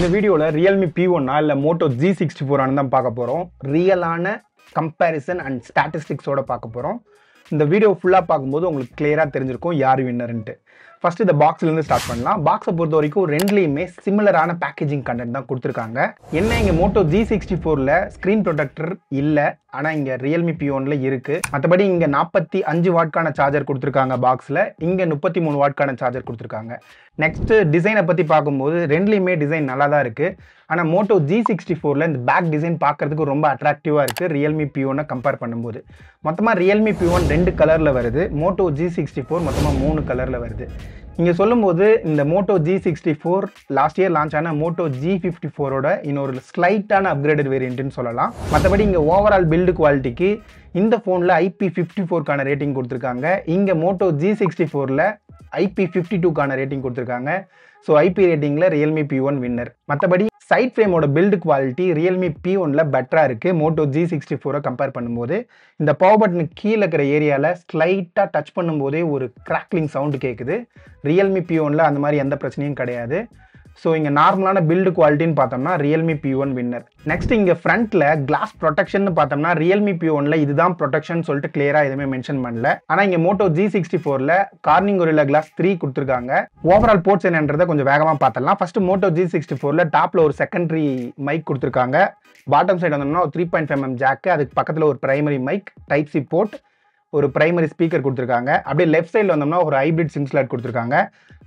இந்த வீடியோவில் Realme P ஒன்னா இல்லை மோட்டோ ஜி சிக்ஸ்டி ஃபோரானு தான் பார்க்க போகிறோம் ரியலான கம்பேரிசன் அண்ட் ஸ்டாட்டிஸ்டிக்ஸோடு பார்க்க போகிறோம் இந்த வீடியோ ஃபுல்லாக பார்க்கும்போது உங்களுக்கு கிளியராக தெரிஞ்சிருக்கும் யார் வின்னருன்ட்டு ஃபஸ்ட்டு இந்த பாக்ஸ்லேருந்து ஸ்டார்ட் பண்ணலாம் பாக்ஸை பொறுத்த வரைக்கும் ரெண்டுலேயுமே சிமிலரான பேக்கேஜிங் கண்டென்ட் தான் கொடுத்துருக்காங்க என்ன இங்கே மோட்டோ ஜி சிக்ஸ்டி ஃபோரில் ஸ்க்ரீன் ப்ரொடக்டர் இல்லை ஆனால் இங்கே ரியல்மி பியோனில் இருக்குது மற்றபடி இங்கே நாற்பத்தி அஞ்சு வாட்கான சார்ஜர் கொடுத்துருக்காங்க பாக்ஸில் இங்கே முப்பத்தி மூணு வாட்கான சார்ஜர் கொடுத்துருக்காங்க நெக்ஸ்ட்டு டிசைனை பற்றி பார்க்கும்போது ரெண்டுலேயுமே டிசைன் நல்லா தான் இருக்குது ஆனால் மோட்டோ ஜி சிக்ஸ்டி ஃபோரில் இந்த பேக் டிசைன் பார்க்குறதுக்கு ரொம்ப அட்ராக்டிவாக இருக்குது ரியல்மி பியோனை கம்பேர் பண்ணும்போது மொத்தமாக ரியல்மி பியோன் ரெண்டு கலரில் வருது மோட்டோ ஜி சிக்ஸ்டி ஃபோர் மொத்தமாக மூணு கலரில் வருது வருது நீங்கள் சொல்லும்போது இந்த Moto G sixty four last year launch ஆன மோட்டோ ஜி ஃபிஃப்டி ஃபோரோட இன்னொரு ஸ்லைட்டான அப்கிரேடட் வேரியண்ட்டுன்னு சொல்லலாம் மற்றபடி இங்கே ஓவரால் பில்டு குவாலிட்டிக்கு இந்த ஃபோனில் ஐபி ஃபிஃப்டி ஃபோர்க்கான ரேட்டிங் கொடுத்துருக்காங்க இங்கே மோட்டோ ஜி சிக்ஸ்டி ஃபோரில் ஐபி ஃபிஃப்டி டூக்கான ரேட்டிங் கொடுத்துருக்காங்க ஸோ ஐபி ரேட்டிங்கில் ரியல்மி பி ஒன் வின்னர் மற்றபடி சைட் ஃப்ரேமோட பில்டு குவாலிட்டி ரியல்மி பி ஒனில் பெட்டராக இருக்குது மோட்டோ ஜி சிக்ஸ்டி ஃபோரை கம்பேர் பண்ணும்போது இந்த பவர் பட்டனுக்கு கீழே இருக்கிற ஏரியாவில் ஸ்லைட்டாக டச் பண்ணும்போதே ஒரு கிராக்லிங் சவுண்டு கேட்குது ரியல்மி பி ஒனில் அந்த மாதிரி எந்த பிரச்சனையும் கிடையாது ஸோ இங்கே நார்மலான பில்டு குவாலிட்டின்னு பார்த்தோம்னா Realme P one winner next இங்கே ஃப்ரண்ட்டில் கிளாஸ் ப்ரொடெக்ஷன் பார்த்தோம்னா ரியல்மி பி ஒனில் இதுதான் ப்ரொடெக்ஷன் சொல்லிட்டு கிளியராக எதுவுமே மென்ஷன் பண்ணல ஆனால் இங்கே மோட்டோ ஜி சிக்ஸ்டி ஃபோரில் கார்னிங் ஒரில கிளாஸ் த்ரீ கொடுத்துருக்காங்க ஓவரால் போர்ட்ஸ் என்னன்றதை கொஞ்சம் வேகமாக பார்த்தலாம் ஃபர்ஸ்ட் மோட்டோ ஜி சிக்ஸ்டி ஃபோரில் டாப்பில் ஒரு செகண்டரி மைக் கொடுத்துருக்காங்க பாட்டம் சைடு வந்தோம்னா ஒரு three point five M jack அதுக்கு பக்கத்தில் ஒரு primary mic type C port ஒரு பிரைமரி ஸ்பீக்கர் கொடுத்துருக்காங்க அப்படியே லெஃப்ட் சைடில் வந்தோம்னா ஒரு ஹைப்ரிட் சிங்ஸ்லாட் கொடுத்துருக்காங்க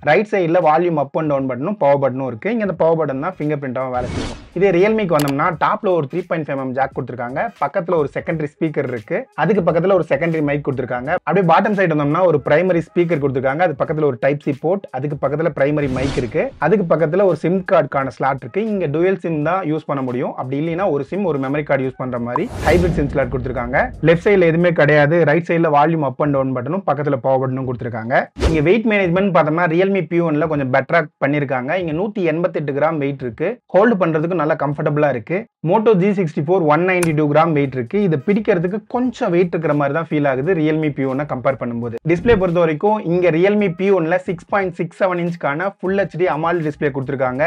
ரைட் சைடில் வால்யூம் அப் அண்ட் டவுன் பட்டனும் பவர் பட்டனும் இருக்குது இங்கே அந்த பவர் பட்டன் தான் ஃபிங்கர் பிரிண்ட்டாகவும் வேலை செய்யும் இதே ரியல்மிக்கு வந்தோம்னா டாப்பில் ஒரு three point five M mm jack கொடுத்துருக்காங்க பக்கத்தில் ஒரு செகண்டரி ஸ்பீக்கர் இருக்குது அதுக்கு பக்கத்தில் ஒரு செகண்டரி மைக் கொடுத்துருக்காங்க அப்படியே பாட்டம் சைடு வந்தோம்னா ஒரு பிரைமரி ஸ்பீக்கர் கொடுத்துருக்காங்க அது பக்கத்தில் ஒரு டைப் சி போர்ட் அதுக்கு பக்கத்தில் பிரைமரி மைக் இருக்குது அதுக்கு பக்கத்தில் ஒரு சிம் கார்டுக்கான ஸ்லாட் இருக்குது இங்கே டூயல் சிம் தான் யூஸ் பண்ண முடியும் அப்படி இல்லைன்னா ஒரு சிம் ஒரு மெமரி கார்டு யூஸ் பண்ணுற மாதிரி ஹைபிரிட் சிம் ஸ்லாட் கொடுத்துருக்காங்க லெஃப்ட் சைடில் எதுவுமே கிடையாது ரைட் சைடில் வால்யூம் அப் அண்ட் டவுன் பட்டனும் பக்கத்தில் பவர் பட்டனும் கொடுத்துருக்காங்க இங்கே வெயிட் மேனேஜ்மெண்ட் பார்த்தோம்னா ரியல்மி ரியல்மி ஒன்ல கொஞ்சம் பெட்டராக பண்ணியிருக்காங்க இங்க நூற்றி எண்பத்தெட்டு கிராம் வெயிட் இருக்கு ஹோல்டு பண்றதுக்கு நல்லா கம்ஃபர்டபுளா இருக்கு Moto G sixty four one ninety two gram weight இருக்குது இது பிடிக்கிறதுக்கு கொஞ்சம் வெயிட் இருக்கிற மாதிரி தான் ஃபீல் ஆகுது ரியல்மி பியூனை கம்பேர் பண்ணும்போது டிஸ்பிளே பொறுத்த வரைக்கும் இங்கே ரியல்மி ஒன்ல சிக்ஸ் பாயிண்ட் சிக்ஸ் செவன் இன்ச்சுக்கான ஃபுல் ஹெச்டி அமால் டிஸ்பிளே கொடுத்துருக்காங்க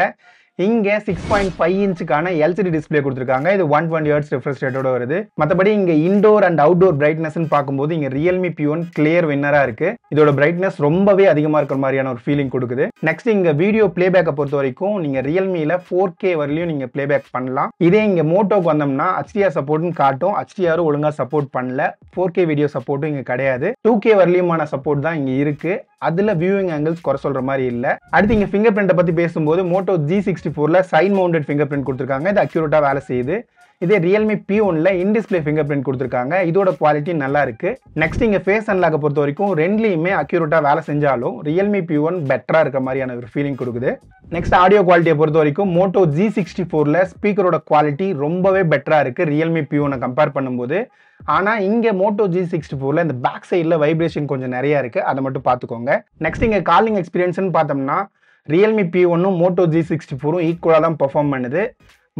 இங்கே சிக்ஸ் பாயிண்ட் ஃபைவ் இன்ச்சுக்கான எல்சிடி டிஸ்பிளே கொடுத்துருக்காங்க இது ஒன் டுவெண்ட்டி ஹர்ட்ஸ் ரெஃப்ரெஸ்ட்ரேட்டோட வருது மற்றபடி இங்கே இண்டோர் அண்ட் அவுடோர் பிரைட்னஸ்னு பார்க்கும்போது இங்கே ரியல்மி ஒன் கிளியர் வின்னராக இருக்குது இதோட பிரைட்னஸ் ரொம்பவே அதிகமாக இருக்கிற மாதிரியான ஒரு ஃபீலிங் கொடுக்குது நெக்ஸ்ட் இங்கே வீடியோ பிளேபேக்கை பொறுத்த வரைக்கும் நீங்கள் ரியல்மியில் ஃபோர் கே வரலையும் நீங்கள் பிளேபேக் பண்ணலாம் இதே இங்கே மோட்டோக்கு வந்தோம்னா ஹச்டிஆர் சப்போர்ட்னு காட்டும் ஹச்டிஆரும் ஒழுங்காக சப்போர்ட் பண்ணல ஃபோர் கே வீடியோ சப்போர்ட்டும் இங்கே கிடையாது டூ கே வரலையுமான சப்போர்ட் தான் இங்கே இருக்குது அதில் வியூவிங் ஆங்கிள்ஸ் குறை சொல்கிற மாதிரி இல்லை அடுத்து இங்கே ஃபிங்கர் பிரிண்ட்டை பற்றி பேசும்போது மோட்டோ ஜி சிக்ஸ்டி சிக்ஸ்டி ஃபோரில் சைன் மவுண்டட் ஃபிங்கர் பிரிண்ட் கொடுத்துருக்காங்க இது அக்யூரேட்டாக வேலை செய்யுது இதே ரியல்மி பி ஒன்ல இன்டிஸ்பிளே ஃபிங்கர் பிரிண்ட் கொடுத்துருக்காங்க இதோட குவாலிட்டி நல்லா இருக்கு நெக்ஸ்ட் இங்கே ஃபேஸ் அன்லாக பொறுத்த வரைக்கும் ரெண்டுலையுமே அக்யூரேட்டாக வேலை செஞ்சாலும் ரியல்மி பி ஒன் பெட்டராக இருக்கிற மாதிரியான ஒரு ஃபீலிங் கொடுக்குது நெக்ஸ்ட் ஆடியோ குவாலிட்டியை பொறுத்த வரைக்கும் மோட்டோ ஜி சிக்ஸ்டி ஃபோரில் ஸ்பீக்கரோட குவாலிட்டி ரொம்பவே பெட்டராக இருக்கு ரியல்மி பி ஒனை கம்பேர் பண்ணும்போது ஆனால் இங்கே மோட்டோ ஜி சிக்ஸ்டி ஃபோரில் இந்த பேக் சைடில் வைப்ரேஷன் கொஞ்சம் நிறையா இருக்குது அதை மட்டும் பார்த்துக்கோங்க நெக்ஸ்ட் இங்கே காலிங் எக்ஸ்பீரியன்ஸ்னு பார்த்தோம்னா ரியல்மி பி ஒன்றும் மோட்டோ ஜி சிக்ஸ்டி ஃபோரும் ஈக்குவலாக தான் பர்ஃபார்ம் பண்ணுது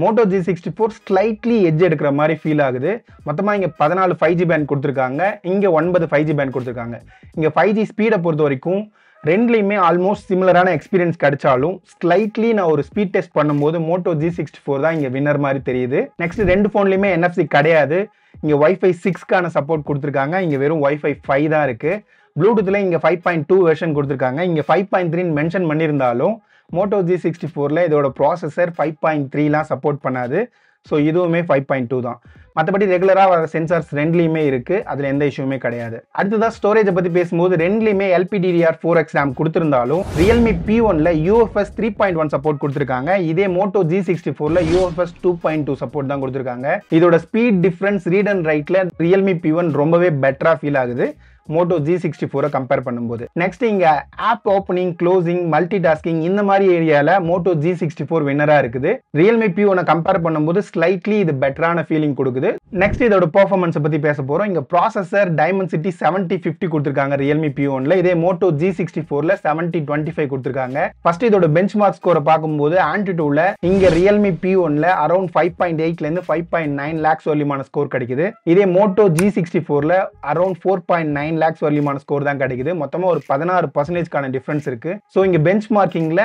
Moto G sixty four slightly edge எடுக்கிற மாதிரி ஃபீல் ஆகுது மொத்தமாக இங்கே பதினாலு ஃபைவ் ஜி பேண்ட் கொடுத்துருக்காங்க இங்கே ஒன்பது ஃபைவ் ஜி பேண்ட் கொடுத்துருக்காங்க இங்கே ஃபைவ் ஜி ஸ்பீடை பொறுத்த வரைக்கும் ரெண்டுலேயுமே ஆல்மோஸ்ட் சிமிலரான எக்ஸ்பீரியன்ஸ் கிடைச்சாலும் ஸ்லைட்லி நான் ஒரு ஸ்பீட் டெஸ்ட் பண்ணும்போது மோட்டோ ஜி சிக்ஸ்டி ஃபோர் தான் இங்கே வின்னர் மாதிரி தெரியுது நெக்ஸ்ட் ரெண்டு ஃபோன்லேயுமே என்எஃப்சி கிடையாது இங்கே ஒய்ஃபை சிக்ஸ்க்கான சப்போர்ட் கொடுத்துருக்காங்க இங்கே வெறும் ஒய்ஃபை ஃபைவ் தான் இருக்குது ப்ளூடூத்தில் இங்கே ஃபைவ் பாயிண்ட் டூ வெர்ஷன் கொடுத்துருக்காங்க இங்கே ஃபைவ் பாயிண்ட் த்ரீ மென்ஷன் பண்ணியிருந்தாலும் மோட்டோ ஜி சிக்ஸ்டி ஃபோரில் இதோட ப்ராசஸர் ஃபைவ் பாயிண்ட் த்ரீலாம் சப்போர்ட் பண்ணாது ஸோ இதுவுமே ஃபைவ் பாயிண்ட் டூ தான் மற்றபடி ரெகுலராக வர சென்சார்ஸ் ரெண்டுலேயுமே இருக்குது அதில் எந்த இஷ்யூமே கிடையாது அடுத்ததாக ஸ்டோரேஜை பற்றி பேசும்போது ரெண்டுலேயுமே எல்பிடிஆர் ஃபோர் எக்ஸ் ரேம் கொடுத்துருந்தாலும் ரியல்மி பி ஒனில் UFS three point one support கொடுத்துருக்காங்க இதே மோட்டோ ஜி சிக்ஸ்டி ஃபோரில் UFS two point two support தான் கொடுத்துருக்காங்க இதோட ஸ்பீட் டிஃப்ரென்ஸ் ரீட் அண்ட் ரைட்டில் ரியல்மி பி ஒன் ரொம்பவே பெட்டராக ஃபீல் ஆகுது மோட்டோ ஜி சிக்ஸ்டி ஃபோரை கம்பேர் பண்ணும்போது நெக்ஸ்ட் இங்கே app opening closing multitasking இந்த மாதிரி ஏரியாவில் மோட்டோ ஜி சிக்ஸ்டி ஃபோர் வின்னராக இருக்குது ரியல்மி பி பியூனை கம்பேர் பண்ணும்போது ஸ்லைட்லி இது பெட்டரான ஃபீலிங் கொடுக்குது நெக்ஸ்ட் இதோட பர்ஃபார்மன்ஸை பற்றி பேச போகிறோம் இங்கே processor Dimensity seventy fifty கொடுத்துருக்காங்க ரியல்மி பி ஒன்ல இதே மோட்டோ ஜி சிக்ஸ்டி ஃபோரில் செவன்ட்டி டுவெண்ட்டி ஃபைவ் கொடுத்துருக்காங்க ஃபர்ஸ்ட் இதோட பெஞ்ச் மார்க் ஸ்கோரை பார்க்கும்போது ஆன்டி டூவில் இங்கே ரியல்மி பி ஒன்ல அரௌண்ட் ஃபைவ் பாயிண்ட் எயிட்லேருந்து ஃபைவ் பாயிண்ட் நைன் லேக்ஸ் வலியுமான ஸ்கோர் கிடைக்குது இதே மோட்டோ ஜி சிக்ஸ்டி ஃபோரில் around four point nine thirteen lakhs வரலியுமான ஸ்கோர் தான் கிடைக்குது மொத்தமாக ஒரு பதினாறு பர்சன்டேஜ்க்கான டிஃப்ரென்ஸ் இருக்கு ஸோ இங்கே bench மார்க்கிங்கில்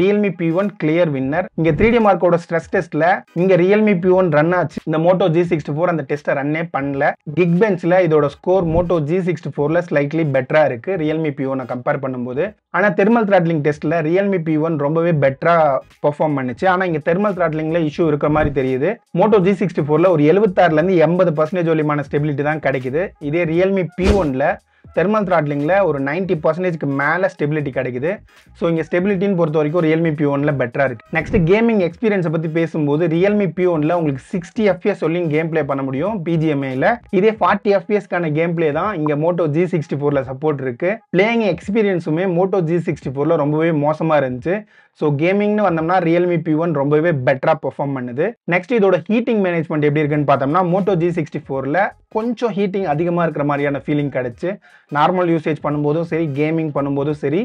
Realme P one clear winner இங்க த்ரீ டி மார்க்கோட ஸ்ட்ரெஸ் டெஸ்ட்ல இங்க ரியல்மி பி ஒன் ரன் ஆச்சு இந்த மோட்டோ ஜி சிக்ஸ்டி ஃபோர் அந்த டெஸ்ட்டை ரன்னே பண்ணல கிக் பெஞ்சில் இதோட ஸ்கோர் மோட்டோ ஜி சிக்ஸ்டி ஃபோரில் ஸ்லைட்லி பெட்டராக இருக்கு ரியல்மி பி ஒனை கம்பேர் பண்ணும்போது ஆனால் தெர்மல் த்ராட்லிங் டெஸ்ட்டில் ரியல்மி பி ஒன் ரொம்பவே பெட்டராக பெர்ஃபார்ம் பண்ணுச்சு ஆனால் இங்கே தெர்மல் த்ராட்லிங்கில் இஷ்யூ இருக்கிற மாதிரி தெரியுது மோட்டோ ஜி சிக்ஸ்டி ஃபோரில் ஒரு எழுபத்தாறுலேருந்து எண்பது பர்சன்டேஜ் ஒலிமான ஸ்டெபிலிட்டி தான் கிடைக்குது இதே ரியல்மி பி ஒனில் தெர்மல் த்ராட்லிங்கில் ஒரு நைன்ட்டி பர்சன்டேஜ்க்கு மேலே ஸ்டெபிலிட்டி கிடைக்குது ஸோ இங்கே ஸ்டெபிலிட்டின்னு பொறுத்த வரைக்கும் ரியல்மி பி ஒனில் பெட்டராக இருக்குது நெக்ஸ்ட் கேமிங் எக்ஸ்பீரியன்ஸை பற்றி பேசும்போது ரியல்மி பி ஒனில் உங்களுக்கு சிக்ஸ்டி எஃப்எஸ் சொல்லி கேம் ப்ளே பண்ண முடியும் பிஜிஎம்ஏயில் இதே ஃபார்ட்டி எஃப்எஸ்க்கான கேம் ப்ளே தான் இங்கே மோட்டோ ஜி சிக்ஸ்டி ஃபோரில் சப்போர்ட் இருக்குது பிளேயிங் எக்ஸ்பீரியன்ஸுமே மோட்டோ ஜி சிக்ஸ்டி ஃபோரில் ரொம்பவே மோசமாக இருந்துச்சு ஸோ கேமிங்னு வந்தோம்னா ரியல்மி பி ஒன் ரொம்பவே பெட்டராக பெர்ஃபார்ம் பண்ணுது நெக்ஸ்ட் இதோட ஹீட்டிங் மேனேஜ்மெண்ட் எப்படி இருக்குன்னு பார்த்தோம்னா மோட்டோ ஜி சிக்ஸ்டி ஃபோரில் கொஞ்சம் ஹீட்டிங் அதிகமாக இருக்கிற மாதிரியான ஃபீலிங் கிடச்சி நார்மல் யூசேஜ் பண்ணும்போதும் சரி கேமிங் பண்ணும்போதும் சரி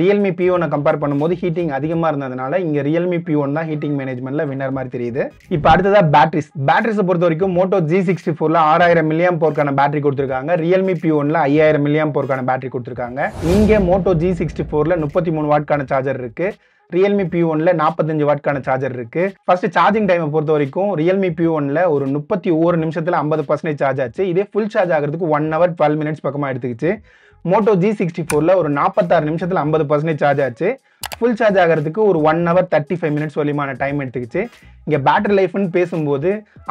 ரியல்மி பி ஒன்னை கம்பேர் பண்ணும்போது ஹீட்டிங் அதிகமாக இருந்ததுனால இங்கே ரியல்மி பி ஒன் தான் ஹீட்டிங் மேனேஜ்மெண்ட்டில் வின்னர் மாதிரி தெரியுது இப்போ அடுத்ததாக பேட்டரிஸ் பேட்ரிஸை பொறுத்த வரைக்கும் மோட்டோ ஜி சிக்ஸ்டி ஃபோரில் ஆறாயிரம் மில்லியம் போர்க்கான பேட்டரி கொடுத்துருக்காங்க ரியல்மி பி ஒனில் ஐயாயிரம் மில்லியம் போர்க்கான பேட்டரி கொடுத்துருக்காங்க இங்கே மோட்டோ ஜி சிக்ஸ்டி ஃபோரில் முப்பத்தி மூணு வாட்கான சார்ஜர் இருக்குது ரியல்மி பி ஒன்ல நாற்பத்தஞ்சு வாட்கான சார்ஜர் இருக்கு ஃபர்ஸ்ட் சார்ஜிங் டைமை பொறுத்த வரைக்கும் ரியல்மி பி ஒன்ல ஒரு முப்பத்தி ஒரு நிமிஷத்துல ஐம்பது பர்சன்டேஜ் சார்ஜ் ஆச்சு இதே ஃபுல் சார்ஜ் ஆகிறதுக்கு ஒன் ஹவர் டுவெல் மினிட்ஸ் பக்கமாக எடுத்துக்கிச்சு மோட்டோ ஜி சிக்ஸ்டி ஃபோரில் ஒரு நாற்பத்தாறு நிமிஷத்தில் ஐம்பது பர்சன்டேஜ் சார்ஜ் ஆச்சு ஃபுல் சார்ஜ் ஆகிறதுக்கு ஒரு one hour thirty five minutes வலியுமான டைம் எடுத்துக்கிச்சு இங்கே பேட்டரி லைஃப்னு பேசும்போது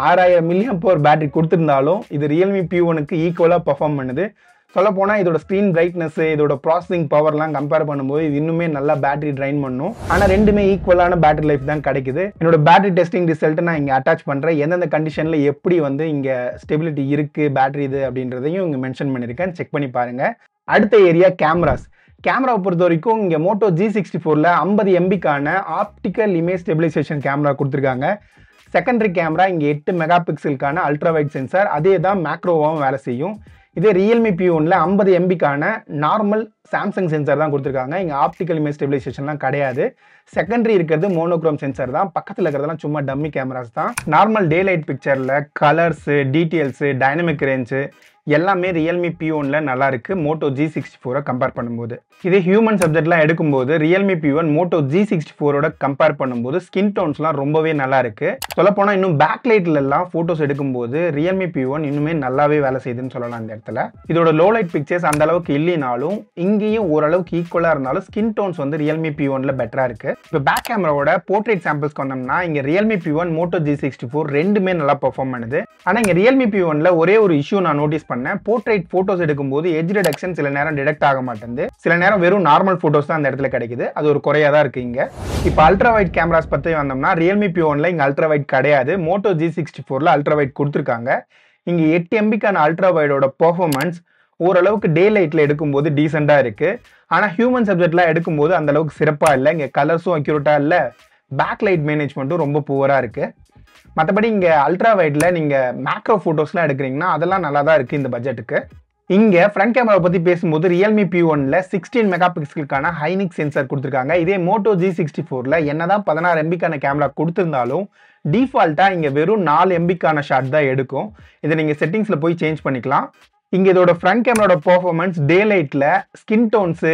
ஆறாயிரம் மில்லியன் பவர் பேட்டரி கொடுத்துருந்தாலும் இது ரியல்மி பி ஒனுக்கு ஈக்குவலாக பர்ஃபார்ம் பண்ணுது சொல்ல போனால் இதோட ஸ்க்ரீன் பிரைட்னஸ் இதோட ப்ராசஸிங் பவர்லாம் கம்பேர் பண்ணும்போது இது இன்னுமே நல்லா பேட்டரி ட்ரைன் பண்ணும் ஆனால் ரெண்டுமே ஈக்குவலான பேட்டரி லைஃப் தான் கிடைக்குது என்னோட பேட்டரி டெஸ்டிங் ரிசல்ட்டை நான் இங்கே அட்டாச் பண்ணுறேன் எந்தெந்த கண்டிஷனில் எப்படி வந்து இங்கே ஸ்டெபிலிட்டி இருக்குது பேட்டரி இது அப்படின்றதையும் இங்கே மென்ஷன் பண்ணியிருக்கேன் செக் பண்ணி பாருங்கள் அடுத்த ஏரியா கேமராஸ் கேமராவை பொறுத்த வரைக்கும் இங்கே மோட்டோ ஜி சிக்ஸ்டி ஃபோரில் ஐம்பது எம்பிக்கான ஆப்டிக்கல் இமேஜ் ஸ்டெபிலைசேஷன் கேமரா கொடுத்துருக்காங்க செகண்டரி கேமரா இங்கே எட்டு மெகா பிக்சலுக்கான அல்ட்ரா வைட் சென்சார் அதே தான் மேக்ரோவாகவும் வேலை செய்யும் இதே ரியல்மி பி ஒன்ல ஐம்பது எம்பிக்கான நார்மல் சாம்சங் சென்சர் தான் கொடுத்துருக்காங்க இங்கே ஆப்டிக்கல் இமேஜ் ஸ்டெபிலைசேஷன்லாம் கிடையாது செகண்டரி இருக்கிறது மோனோக்ரோம் சென்சர் தான் பக்கத்தில் இருக்கிறதெல்லாம் சும்மா டம்மி கேமராஸ் தான் நார்மல் டே லைட் பிக்சரில் கலர்ஸு டீட்டெயில்ஸு டைனமிக் ரேஞ்சு எல்லாமே ரியல்மி பி ஒனில் நல்லா இருக்குது மோட்டோ ஜி சிக்ஸ்டி ஃபோரை கம்பேர் பண்ணும்போது இதே ஹியூமன் சப்ஜெக்ட்லாம் எடுக்கும்போது Realme P one Moto G sixty ஃபோரோட கம்பேர் பண்ணும்போது ஸ்கின் டோன்ஸ்லாம் ரொம்பவே நல்லா இருக்குது சொல்லப்போனால் இன்னும் பேக் லைட்லலாம் ஃபோட்டோஸ் எடுக்கும்போது ரியல்மி பி ஒன் இன்னுமே நல்லாவே வேலை செய்யுதுன்னு சொல்லலாம் அந்த இடத்துல இதோட லோ லைட் பிக்சர்ஸ் அந்த அளவுக்கு இல்லைனாலும் இங்கேயும் ஓரளவுக்கு ஈக்குவலாக இருந்தாலும் ஸ்கின் டோன்ஸ் வந்து ரியல்மி பி ஒனில் பெட்டராக இருக்குது இப்போ பேக் கேமராவோட போர்ட்ரேட் சாம்பிள்ஸ்க்கு வந்தோம்னா இங்கே Realme P one Moto G sixty four ரெண்டுமே நல்லா பர்ஃபார்ம் பண்ணுது ஆனால் இங்கே ரியல்மி பி ஒனில் ஒரே ஒரு இஷ்யூ நான் நோட்டீஸ் பண்ணேன் பண்ணேன் போர்ட்ரைட் ஃபோட்டோஸ் எடுக்கும்போது எஜ் ரிடக்ஷன் சில நேரம் டிடெக்ட் ஆக மாட்டேன் சில நேரம் வெறும் நார்மல் ஃபோட்டோஸ் தான் அந்த இடத்துல கிடைக்குது அது ஒரு குறையாக தான் இருக்குது இங்கே இப்போ அல்ட்ரா வைட் கேமராஸ் பற்றி வந்தோம்னா ரியல்மி பி ஒன்ல இங்கே அல்ட்ரா வைட் கிடையாது மோட்டோ ஜி சிக்ஸ்டி ஃபோரில் அல்ட்ரா வைட் கொடுத்துருக்காங்க இங்கே எட்டு எம்பிக்கான அல்ட்ரா வைடோட பர்ஃபார்மன்ஸ் ஓரளவுக்கு டே லைட்டில் போது டீசெண்டாக இருக்கு ஆனால் ஹியூமன் சப்ஜெக்ட்லாம் அந்த அந்தளவுக்கு சிறப்பாக இல்லை இங்கே கலர்ஸும் அக்யூரட்டா இல்லை பேக் லைட் மேனேஜ்மெண்ட்டும் ரொம்ப புவரா இருக்குது மற்றபடி இங்கே அல்ட்ரா வைட்டில் நீங்கள் மேக்ரோ ஃபோட்டோஸ்லாம் எடுக்கிறீங்கன்னா அதெல்லாம் நல்லா தான் இருக்குது இந்த பட்ஜெட்டுக்கு இங்கே ஃப்ரண்ட் கேமரா பற்றி பேசும்போது ரியல்மி பி ஒனில் சிக்ஸ்டீன் மெகா பிக்சலுக்கான ஹைனிக் சென்சார் கொடுத்துருக்காங்க இதே மோட்டோ ஜி சிக்ஸ்டி ஃபோரில் என்ன தான் பதினாறு எம்பிக்கான கேமரா கொடுத்துருந்தாலும் டிஃபால்ட்டாக இங்கே வெறும் நாலு எம்பிக்கான ஷாட் தான் எடுக்கும் இதை நீங்கள் செட்டிங்ஸில் போய் சேஞ்ச் பண்ணிக்கலாம் இங்கே இதோட ஃப்ரண்ட் கேமராட பர்ஃபார்மன்ஸ் டே லைட்டில் ஸ்கின் டோன்ஸு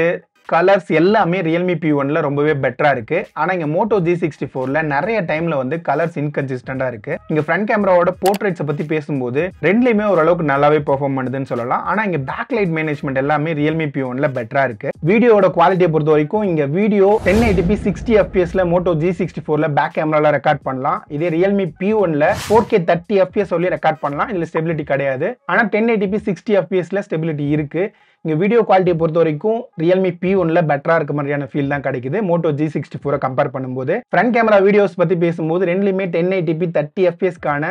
கலர்ஸ் எல்லாமே ரியல்மி பி ஒனில் ரொம்பவே பெட்டராக இருக்குது ஆனால் இங்கே மோட்டோ ஜி சிக்ஸ்டி ஃபோரில் நிறைய டைமில் வந்து கலர்ஸ் இன்கன்சிஸ்டண்ட்டாக இருக்குது இங்கே ஃப்ரண்ட் கேமராவோட போர்ட்ரேட்ஸை பற்றி பேசும்போது ரெண்டுலேயுமே ஓரளவுக்கு நல்லாவே பெர்ஃபார்ம் பண்ணுதுன்னு சொல்லலாம் ஆனால் இங்கே பேக் லைட் மேனேஜ்மெண்ட் எல்லாமே ரியல்மி பி ஒனில் பெட்டராக இருக்குது வீடியோட குவாலிட்டியை பொறுத்த வரைக்கும் இங்கே வீடியோ டென் எயிட்டிபி சிக்ஸ்டி எஃபிஎஸ்ல மோட்டோ ஜி சிக்ஸ்டி ஃபோரில் பேக் கேமராவில் ரெக்கார்ட் பண்ணலாம் இதே ரியல்மி பி ஒன்ல ஃபோர் கே தேர்ட்டி எஃபிஎஸ் சொல்லி ரெக்கார்ட் பண்ணலாம் இதில் ஸ்டெபிலிட்டி கிடையாது ஆனால் டென் எயிட்டி பி சிக்ஸ்டி எஃபிஎஸ்ல ஸ்டெபிலிட்டி இருக்குது இங்கே வீடியோ குவாலிட்டியை பொறுத்த வரைக்கும் ரியல்மி பி ஒன்ல பெட்டராக இருக்க மாதிரியான ஃபீல் தான் கிடைக்குது மோட்டோ ஜி சிக்ஸ்டி ஃபோரை கம்பேர் பண்ணும்போது ஃப்ரண்ட் கேமரா வீடியோஸ் பற்றி பேசும்போது ரெண்டுலையுமே டென் ஐடிபி தேர்ட்டி எஃப்எஸ்க்கான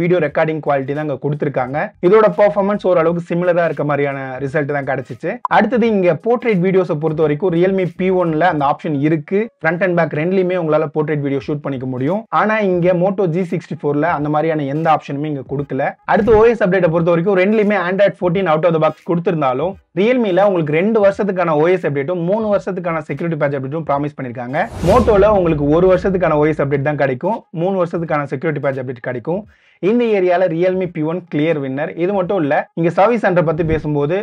வீடியோ ரெக்கார்டிங் குவாலிட்டி தான் இங்கே கொடுத்துருக்காங்க இதோட பர்ஃபார்மன்ஸ் ஓரளவுக்கு சிமிலராக இருக்க மாதிரியான ரிசல்ட் தான் கிடைச்சிச்சு அடுத்தது இங்கே போர்ட்ரேட் வீடியோஸை பொறுத்த வரைக்கும் ரியல்மி பி ஒன்ல அந்த ஆப்ஷன் இருக்கு ஃப்ரண்ட் அண்ட் பேக் ரெண்டுலையுமே உங்களால் போர்ட்ரேட் வீடியோ ஷூட் பண்ணிக்க முடியும் ஆனால் இங்கே மோட்டோ ஜி சிக்ஸ்டி ஃபோரில் அந்த மாதிரியான எந்த ஆப்ஷனுமே இங்கே கொடுக்கல அடுத்து ஓஎஸ் அப்டேட்டை பொறுத்த வரைக்கும் ரெண்டுலையுமே Android fourteen out of the box கொடுத்துருந்தாலும் இருந்தாலும் ரியல்மியில் உங்களுக்கு ரெண்டு வருஷத்துக்கான ஓஎஸ் அப்டேட்டும் மூணு வருஷத்துக்கான செக்யூரிட்டி பேட்ச் அப்டேட்டும் ப்ராமிஸ் பண்ணியிருக்காங்க மோட்டோவில் உங்களுக்கு ஒரு வருஷத்துக்கான ஓஎஸ் அப்டேட் தான் கிடைக்கும் மூணு வருஷத்துக்கான செக்யூரிட்டி பேட்ச் அப்டேட் கிடைக்கும் இந்த ஏரியாவில் Realme P one clear winner இது மட்டும் இல்லை இங்கே சர்வீஸ் சென்டர் பற்றி பேசும்போது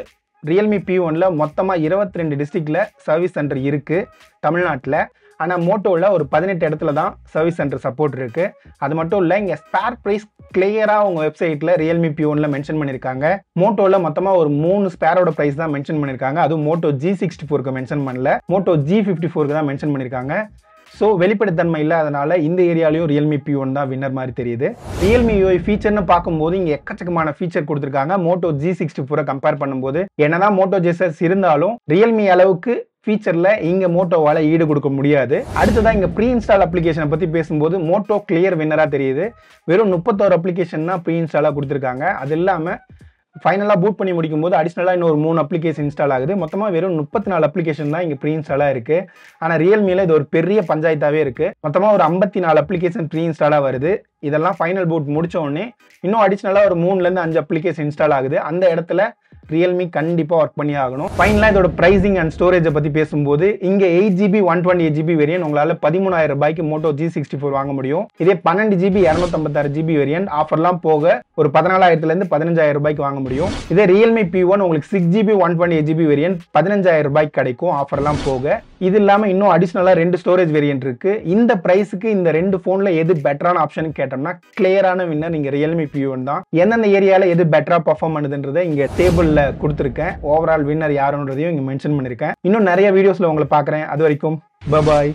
ரியல்மி பி ஒனில் மொத்தமாக இருபத்தி ரெண்டு டிஸ்ட்ரிக்ட்ல சர்வீஸ் சென்டர் இருக்குது தமிழ்நாட்டில் ஆனால் மோட்டோவில் ஒரு பதினெட்டு இடத்துல தான் சர்வீஸ் சென்டர் சப்போர்ட் இருக்குது அது மட்டும் இல்லை இங்கே ஸ்பேர் ப்ரைஸ் கிளியராக உங்கள் வெப்சைட்டில் ரியல்மி பி ஒனில் மென்ஷன் பண்ணியிருக்காங்க மோட்டோவில் மொத்தமாக ஒரு மூணு ஸ்பேரோட ப்ரைஸ் தான் மென்ஷன் பண்ணியிருக்காங்க அதுவும் மோட்டோ ஜி சிக்ஸ்டி ஃபோருக்கு மென்ஷன் பண்ணல மோட்டோ ஜி ஃபிஃப்டி ஃபோருக்கு தான் மென்ஷன் பண்ணியிருக்காங்க ஸோ வெளிப்படைத்தன்மை இல்லாதனால இந்த ஏரியாலையும் ரியல்மி பி ஒன் தான் வின்னர் மாதிரி தெரியுது ரியல்மி யூஐ ஃபீச்சர்னு பார்க்கும்போது இங்கே எக்கச்சக்கமான ஃபீச்சர் கொடுத்துருக்காங்க மோட்டோ ஜி சிக்ஸ்டி ஃபோரை கம்பேர் பண்ணும்போது என்னதான் மோட்டோ ஜெசஸ் இருந்தாலும் ரியல்மி அளவுக்கு ஃபீச்சரில் இங்கே மோட்டோவால் ஈடு கொடுக்க முடியாது அடுத்ததாக இங்கே ப்ரீ இன்ஸ்டால் அப்ளிகேஷனை பற்றி பேசும்போது மோட்டோ கிளியர் வின்னராக தெரியுது வெறும் முப்பத்தோரு அப்ளிகேஷன் தான் ப்ரீ இன்ஸ்டாலாக கொடுத்துருக்காங்க அது இல்லாமல் ஃபைனலாக பூட் பண்ணி முடிக்கும் போது அடிஷ்னலாக இன்னொரு மூணு அப்ளிகேஷன் இன்ஸ்டால் ஆகுது மொத்தமாக வெறும் முப்பத்தி நாலு அப்ளிகேஷன் தான் இங்கே ப்ரீ இன்ஸ்டாலாக இருக்குது ஆனால் ரியல்மியில் இது ஒரு பெரிய பஞ்சாயத்தாகவே இருக்குது மொத்தமாக ஒரு ஐம்பத்தி நாலு அப்ளிகேஷன் ப்ரீ இன்ஸ்டாலாக வருது இதெல்லாம் ஃபைனல் பூட் முடித்த உடனே இன்னும் அடிஷ்னலாக ஒரு மூணுலேருந்து அஞ்சு அப்ளிகேஷன் இன்ஸ்டால் ஆகுது அந்த இடத்துல ரியல்மி கண்டிப்பாக ஒர்க் பண்ணி ஆகணும் ஃபைனலாக இதோட ப்ரைஸிங் அண்ட் ஸ்டோரேஜை பற்றி பேசும்போது இங்கே eight GB one twenty eight GB variant உங்களால் பதிமூணாயிரம் ரூபாய்க்கு மோட்டோ ஜி சிக்ஸ்டி ஃபோர் வாங்க முடியும் இதே பன்னெண்டு ஜிபி இரநூத்தம்பத்தாறு ஜிபி வேரியன்ட் ஆஃபர்லாம் போக ஒரு பதினாலாயிரத்துலேருந்து பதினஞ்சாயிரம் ரூபாய்க்கு வாங்க முடியும் இதே ரியல்மி பி ஒன் உங்களுக்கு six GB one twenty eight GB variant பதினஞ்சாயிரம் ரூபாய்க்கு கிடைக்கும் ஆஃபர்லாம் போக இது இல்லாமல் இன்னும் அடிஷ்னலாக ரெண்டு ஸ்டோரேஜ் வேரியன்ட் இருக்குது இந்த ப்ரைஸுக்கு இந்த ரெண்டு ஃபோனில் எது பெட்டரான ஆப்ஷன் கேட்டோம்னா கிளியரான வின்னர் நீங்கள் ரியல்மி பி ஒன் தான் எந்தெந்த ஏரியாவில் எது பெட்டராக பர்ஃபார்ம் பண்ணுதுன்றதை இங்கே டேபிள் சேனலில் கொடுத்துருக்கேன் ஓவரால் வின்னர் யாருன்றதையும் இங்கே மென்ஷன் பண்ணியிருக்கேன் இன்னும் நிறைய வீடியோஸில் உங்களை பார்க்குறேன் அது வரைக்கும் பபாய்